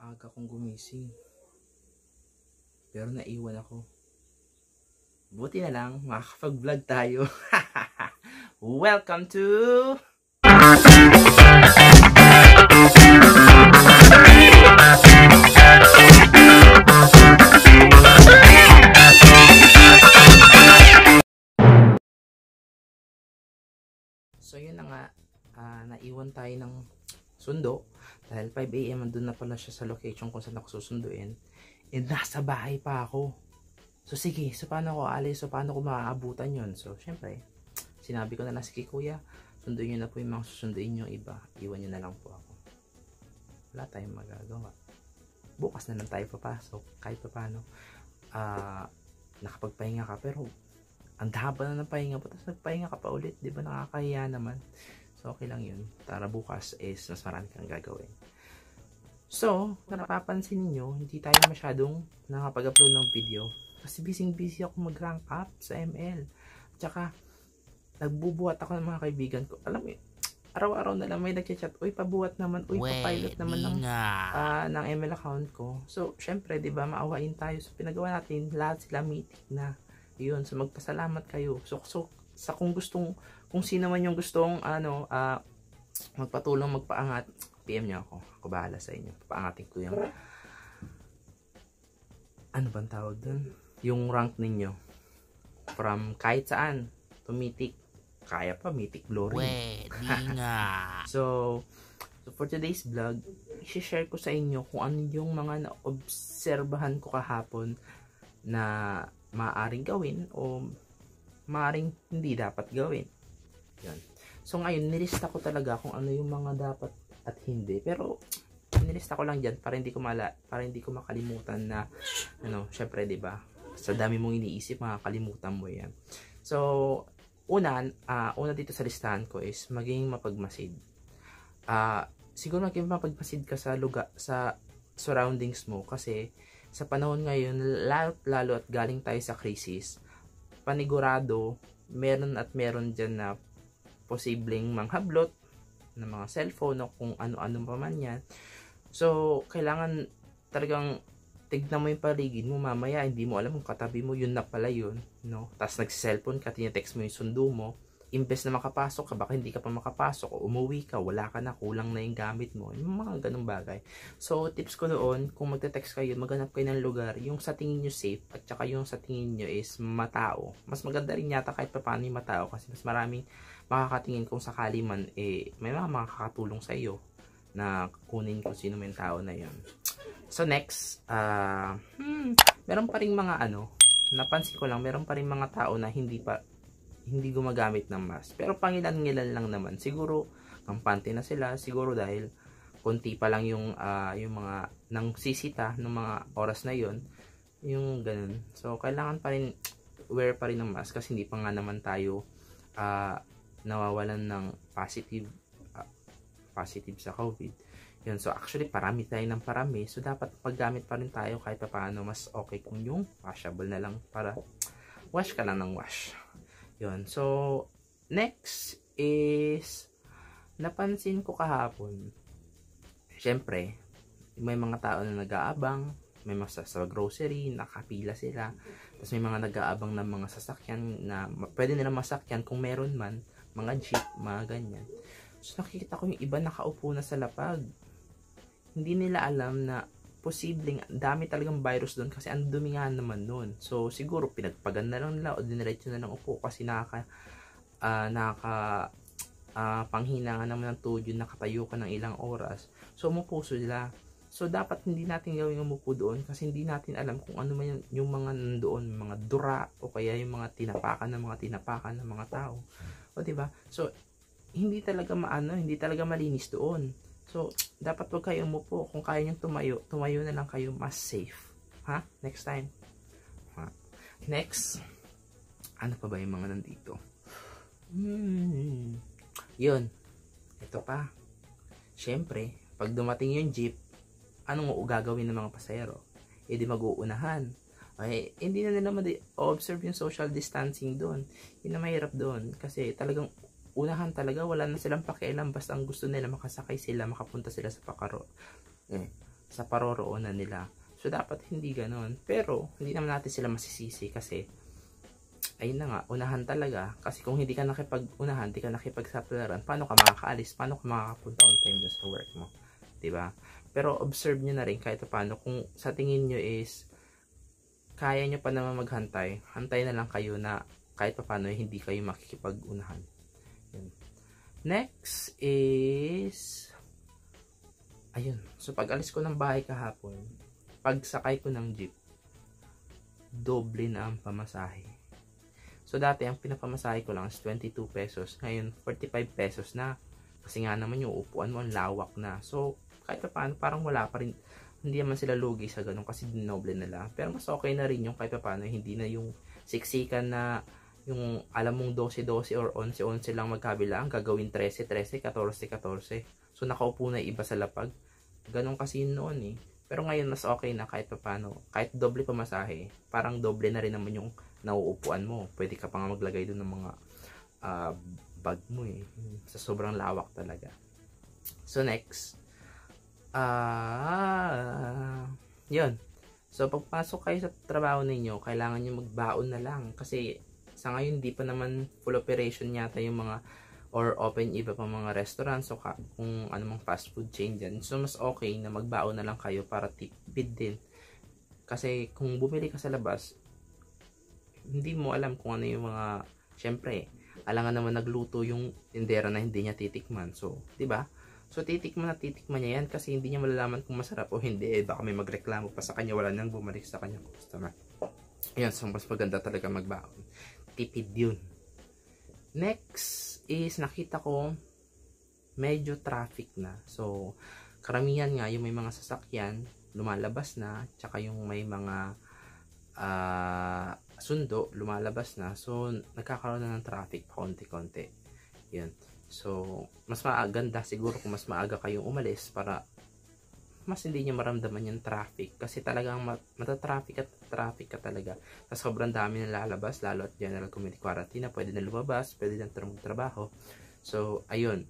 aga kong gumising. Pero naiwan ako. Buti na lang, makakapag-vlog tayo. Welcome to... So yun na nga, uh, naiwan tayo ng sundo dahil 5am doon na pala siya sa location kung saan ako susunduin and nasa bahay pa ako so sige so paano ako alis so paano ko maaabutan yon so syempre sinabi ko na lang sige kuya sunduin nyo na po yung mga susunduin yung iba iwan nyo na lang po ako wala tayong magagawa bukas na lang tayo papasok kahit pa paano uh, ah, nakapagpahinga ka pero ang haba na ng pahinga po, tapos nagpahinga ka pa ulit di ba nakakahiya naman So, okay lang yun. Tara bukas is mas marami kang gagawin. So, kung napapansin ninyo, hindi tayo masyadong nakapag-upload ng video. Kasi busy-busy ako mag-rank up sa ML. Tsaka, nagbubuhat ako ng mga kaibigan ko. Alam mo, araw-araw na lang may nagchat-chat, uy, pabuhat naman, uy, pa-pilot naman ng, uh, ng ML account ko. So, syempre, di ba, maawain tayo. So, pinagawa natin lahat sila meeting na. Yun, so magpasalamat kayo. Suksok sa kung gustong kung sino man yung gustong ano uh, magpatulong magpaangat PM niyo ako ako bahala sa inyo paangatin ko yung ano bang tawag dun yung rank ninyo from kahit saan to mythic kaya pa mythic glory pwede nga so So for today's vlog, i-share ko sa inyo kung ano yung mga naobserbahan ko kahapon na maaaring gawin o maring hindi dapat gawin. Yan. So ngayon, nilista ko talaga kung ano yung mga dapat at hindi. Pero nilista ko lang diyan para hindi ko mala, para hindi ko makalimutan na ano, syempre 'di ba? Sa dami mong iniisip, makakalimutan mo 'yan. So, una, uh, una dito sa listahan ko is maging mapagmasid. Ah, uh, siguro maging mapagmasid ka sa lugar sa surroundings mo kasi sa panahon ngayon lalo, lalo at galing tayo sa crisis panigurado, meron at meron dyan na posibleng manghablot ng mga cellphone o kung ano-ano pa man yan. So, kailangan talagang tignan mo yung paligid mo mamaya, hindi mo alam kung katabi mo, yun na pala yun, no? Tapos nag-cellphone ka, tinetext mo yung sundo mo, imbes na makapasok ka, baka hindi ka pa makapasok, o umuwi ka, wala ka na, kulang na yung gamit mo, yung mga ganong bagay. So, tips ko noon, kung magte-text kayo, maghanap kayo ng lugar, yung sa tingin nyo safe, at saka yung sa tingin nyo is matao. Mas maganda rin yata kahit pa paano yung matao, kasi mas maraming makakatingin kung sakali man, eh, may mga makakatulong sa iyo na kunin ko sino man tao na yon. So, next, uh, hmm, meron pa rin mga ano, napansin ko lang, meron pa rin mga tao na hindi pa, hindi gumagamit ng mask. Pero pangilan-ngilan lang naman. Siguro, kampante na sila. Siguro dahil konti pa lang yung, uh, yung mga nang sisita ng mga oras na yon yung ganun. So, kailangan pa rin wear pa rin ng mask kasi hindi pa nga naman tayo uh, nawawalan ng positive uh, positive sa COVID. Yun, so actually parami tayo ng parami. So dapat paggamit pa rin tayo kahit pa paano mas okay kung yung washable na lang para wash ka lang ng wash yon So, next is, napansin ko kahapon, syempre, may mga tao na nag-aabang, may mga sa grocery, nakapila sila. Tapos may mga nag-aabang ng mga sasakyan na pwede nila masakyan kung meron man, mga jeep, mga ganyan. So nakikita ko yung iba nakaupo na sa lapag. Hindi nila alam na posibleng dami talagang virus doon kasi ang dumi nga naman noon. So siguro pinagpaganda lang nila o diniretso na ng upo kasi nakaka uh, nakaka uh, ah, panghinangan naman ng tuyo nakatayo ka ng ilang oras. So umupo sila. So dapat hindi natin gawing umupo doon kasi hindi natin alam kung ano man yung, yung mga nandoon, mga dura o kaya yung mga tinapakan ng mga tinapakan ng mga tao. O di ba? So hindi talaga maano, hindi talaga malinis doon. So, dapat wag kayo umupo. Kung kaya nyo tumayo, tumayo na lang kayo mas safe. Ha? Next time. Ha? Next. Ano pa ba yung mga nandito? Hmm. Yun. Ito pa. Siyempre, pag dumating yung jeep, anong gagawin ng mga pasayero? E eh, di mag-uunahan. Okay, hindi na nila ma-observe yung social distancing doon. Yun na mahirap doon. Kasi talagang unahan talaga wala na silang pakialam basta ang gusto nila makasakay sila makapunta sila sa pakaro eh, sa paroroonan nila so dapat hindi ganon pero hindi naman natin sila masisisi kasi ayun na nga unahan talaga kasi kung hindi ka nakipag unahan hindi ka nakipagsapalaran paano ka makakaalis paano ka makakapunta on time dun sa work mo ba diba? pero observe nyo na rin kahit paano kung sa tingin nyo is kaya nyo pa naman maghantay hantay na lang kayo na kahit paano eh, hindi kayo makikipag-unahan yan. Next is ayun. So pag alis ko ng bahay kahapon, pag sakay ko ng jeep, doble na ang pamasahe. So dati ang pinapamasahe ko lang is 22 pesos. Ngayon 45 pesos na. Kasi nga naman yung upuan mo ang lawak na. So kahit pa paano parang wala pa rin hindi naman sila lugi sa ganun kasi dinoble nila. Pero mas okay na rin yung kahit pa paano hindi na yung siksikan na yung alam mong 12-12 or 11-11 lang magkabila, ang gagawin 13-13, 14-14. So nakaupo na iba sa lapag. Ganon kasi noon eh. Pero ngayon mas okay na kahit pa paano. Kahit doble pamasahe, parang doble na rin naman yung nauupuan mo. Pwede ka pa nga maglagay doon ng mga uh, bag mo eh. Sa sobrang lawak talaga. So next, ah, uh, yun. So pagpasok kayo sa trabaho ninyo, kailangan nyo magbaon na lang. Kasi sa ngayon, di pa naman full operation yata yung mga or open iba pa mga restaurant so kung kung mang fast food chain dyan. So, mas okay na magbao na lang kayo para tipid din. Kasi kung bumili ka sa labas, hindi mo alam kung ano yung mga, syempre, alangan naman nagluto yung tindera na hindi niya titikman. So, di ba? So, titikman na titikman niya yan kasi hindi niya malalaman kung masarap o hindi. Eh, baka may magreklamo pa sa kanya, wala nang bumalik sa kanya customer. Ayan, so mas maganda talaga magbaon tipid yun. Next is nakita ko medyo traffic na. So, karamihan nga yung may mga sasakyan, lumalabas na, tsaka yung may mga uh, sundo, lumalabas na. So, nagkakaroon na ng traffic konti-konti. Yun. So, mas maaganda siguro kung mas maaga kayong umalis para mas hindi nyo maramdaman yung traffic. Kasi talagang mat matatraffic at traffic ka talaga. Sa sobrang dami na lalabas, lalo at general community quarantine na pwede na lumabas, pwede na magtrabaho. So, ayun.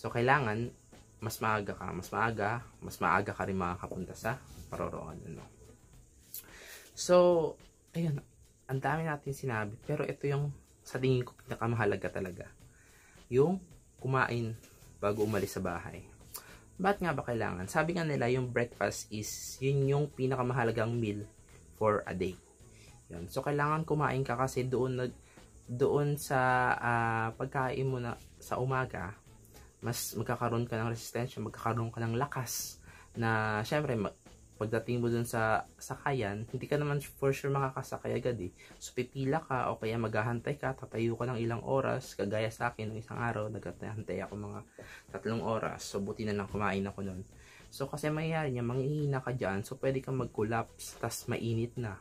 So, kailangan mas maaga ka, mas maaga, mas maaga ka rin makakapunta sa paroroon. Ano. So, ayun, ang dami natin sinabi, pero ito yung sa tingin ko pinakamahalaga talaga. Yung kumain bago umalis sa bahay. Ba't nga ba kailangan? Sabi nga nila, yung breakfast is, yun yung pinakamahalagang meal for a day. Yun. So, kailangan kumain ka kasi doon, nag, doon sa uh, pagkain mo na, sa umaga, mas magkakaroon ka ng resistensya, magkakaroon ka ng lakas na syempre mag, pagdating mo dun sa sakayan, hindi ka naman for sure makakasakay agad eh. So pipila ka o kaya maghahantay ka, tatayo ka ng ilang oras, kagaya sa akin ng isang araw, naghahantay ako mga tatlong oras. So buti na lang kumain ako noon. So, kasi mangyayari niya, manghihina ka dyan. So, pwede kang mag-collapse, tas mainit na.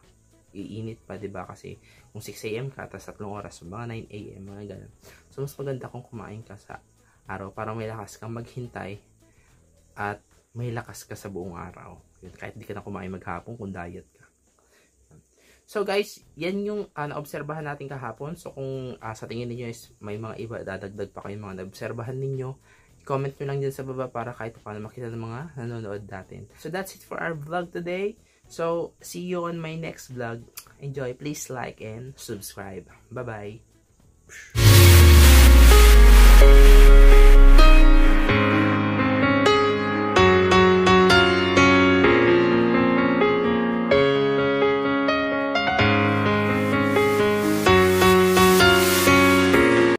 Iinit pa, ba diba? Kasi kung 6am ka, tas 3 oras, mga 9am, mga ganun. So, mas maganda kung kumain ka sa araw para may lakas kang maghintay at may lakas ka sa buong araw. Yun, kahit di ka na kumain maghapon kung diet ka. So guys, yan yung uh, naobserbahan natin kahapon. So kung uh, sa tingin niyo is may mga iba dadagdag pa kayong mga naobserbahan ninyo, Comment nyo lang dyan sa baba para kahit paano makita ng mga nanonood natin. So that's it for our vlog today. So see you on my next vlog. Enjoy. Please like and subscribe. Bye-bye.